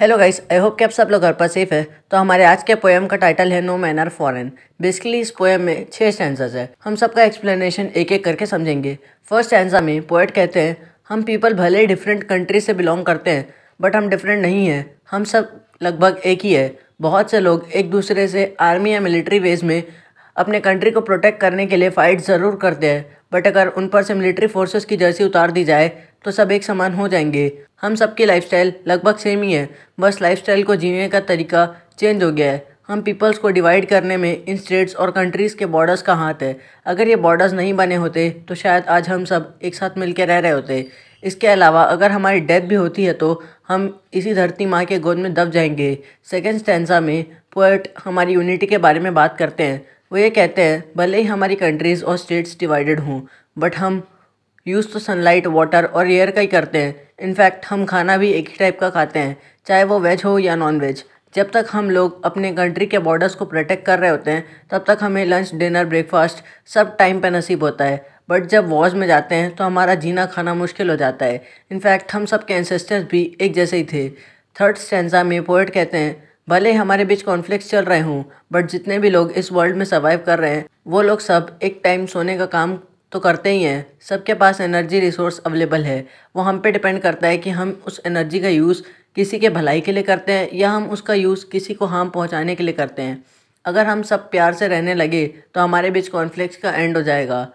hello guys I hope कि आप सब लोग घर पर सेफ है तो हमारे आज के पोएम का टाइटल है no man are foreign basically इस पोएम में छह स्टैंडर्स है हम सबका एक्सप्लेनेशन एक एक करके समझेंगे फर्स्ट स्टैंडा में पोएट कहते हैं हम पीपल भले ही डिफरेंट कंट्री से बिलोंग करते हैं बट हम डिफरेंट नहीं हैं हम सब लगभग एक ही है बहुत से लोग एक दूसरे से आर्मी या मिलिट्री वेज में अपने कंट्री को प्रोटेक्ट करने के लिए फ़ाइट ज़रूर करते हैं बट अगर उन पर से मिलिट्री फोर्सेस की जर्सी उतार दी जाए तो सब एक समान हो जाएंगे हम सबकी स्टाइल लगभग सेम ही है बस स्टाइल को जीने का तरीका चेंज हो गया है हम पीपल्स को डिवाइड करने में इन स्टेट्स और कंट्रीज़ के बॉर्डर्स का हाथ है अगर ये बॉर्डर्स नहीं बने होते तो शायद आज हम सब एक साथ मिलकर रह रहे होते इसके अलावा अगर हमारी डेथ भी होती है तो हम इसी धरती माँ के गोद में दब जाएंगे सेकेंड स्टेंसा में पोएट हमारी यूनिटी के बारे में बात करते हैं वो ये कहते हैं भले ही हमारी कंट्रीज़ और स्टेट्स डिवाइडेड हों बट हम यूज़ तो सनलाइट वाटर और एयर का ही करते हैं इनफैक्ट हम खाना भी एक ही टाइप का खाते हैं चाहे वो वेज हो या नॉन वेज जब तक हम लोग अपने कंट्री के बॉर्डर्स को प्रोटेक्ट कर रहे होते हैं तब तक हमें लंच डिनर ब्रेकफास्ट सब टाइम पर नसीब होता है बट जब वॉज में जाते हैं तो हमारा जीना खाना मुश्किल हो जाता है इनफैक्ट हम सब के एंसेस्टर्स भी एक जैसे ही थे थर्ड स्टेंजा में पोइट कहते हैं भले हमारे बीच कॉन्फ्लिक्ट चल रहे हों बट जितने भी लोग इस वर्ल्ड में सर्वाइव कर रहे हैं वो लोग सब एक टाइम सोने का काम तो करते ही हैं सबके पास एनर्जी रिसोर्स अवेलेबल है वो हम पे डिपेंड करता है कि हम उस एनर्जी का यूज़ किसी के भलाई के लिए करते हैं या हम उसका यूज़ किसी को हार्म पहुंचाने के लिए करते हैं अगर हम सब प्यार से रहने लगे तो हमारे बीच कॉन्फ्लिक्ट का एंड हो जाएगा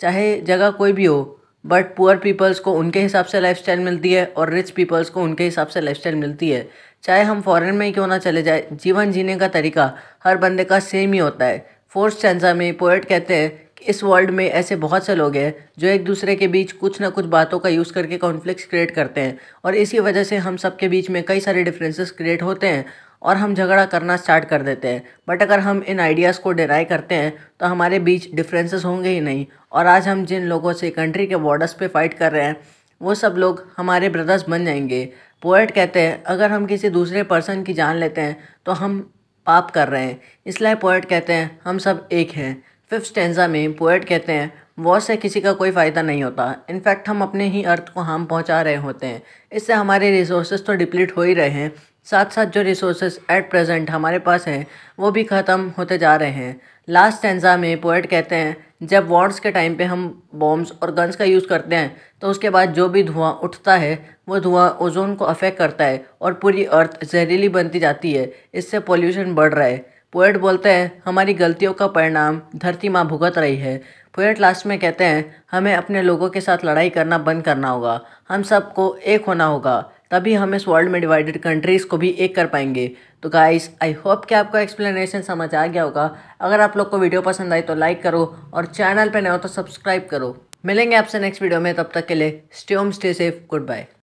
चाहे जगह कोई भी हो बट पुअर पीपल्स को उनके हिसाब से लाइफ मिलती है और रिच पीपल्स को उनके हिसाब से लाइफ मिलती है चाहे हम फॉरेन में क्यों ना चले जाए जीवन जीने का तरीका हर बंदे का सेम ही होता है फोर्थ स्टेंजा में पोएट कहते हैं कि इस वर्ल्ड में ऐसे बहुत से लोग हैं जो एक दूसरे के बीच कुछ ना कुछ बातों का यूज़ करके कॉन्फ्लिक्स क्रिएट करते हैं और इसी वजह से हम सब के बीच में कई सारे डिफरेंसेस क्रिएट होते हैं और हम झगड़ा करना स्टार्ट कर देते हैं बट अगर हम इन आइडियाज़ को डिनाई करते हैं तो हमारे बीच डिफरेंसेस होंगे ही नहीं और आज हम जिन लोगों से कंट्री के बॉर्डर्स पे फाइट कर रहे हैं वो सब लोग हमारे ब्रदर्स बन जाएंगे पोएट कहते हैं अगर हम किसी दूसरे पर्सन की जान लेते हैं तो हम पाप कर रहे हैं इसलिए पोएट कहते हैं हम सब एक हैं फिफ्थ स्टेंजा में पोएट कहते हैं वॉज से किसी का कोई फ़ायदा नहीं होता इनफैक्ट हम अपने ही अर्थ को हार्म पहुंचा रहे होते हैं इससे हमारे रिसोर्सेज तो डिप्लीट हो ही रहे हैं साथ साथ जो रिसोर्सेज एट प्रेजेंट हमारे पास हैं वो भी ख़त्म होते जा रहे हैं लास्ट टेंजा में पोइट कहते हैं जब वॉर्स के टाइम पे हम बॉम्ब्स और गन्स का यूज़ करते हैं तो उसके बाद जो भी धुआं उठता है वो धुआं ओजोन को अफेक्ट करता है और पूरी अर्थ जहरीली बनती जाती है इससे पोल्यूशन बढ़ रहा है पोएट बोलते हैं हमारी गलतियों का परिणाम धरती माँ भुगत रही है पोएट लास्ट में कहते हैं हमें अपने लोगों के साथ लड़ाई करना बंद करना होगा हम सबको एक होना होगा तभी हम इस वर्ल्ड में डिवाइडेड कंट्रीज़ को भी एक कर पाएंगे तो गाइस आई होप कि आपको एक्सप्लेनेशन समझ आ गया होगा अगर आप लोग को वीडियो पसंद आई तो लाइक करो और चैनल पर नए हो तो सब्सक्राइब करो मिलेंगे आपसे नेक्स्ट वीडियो में तब तक के लिए stay home stay safe good bye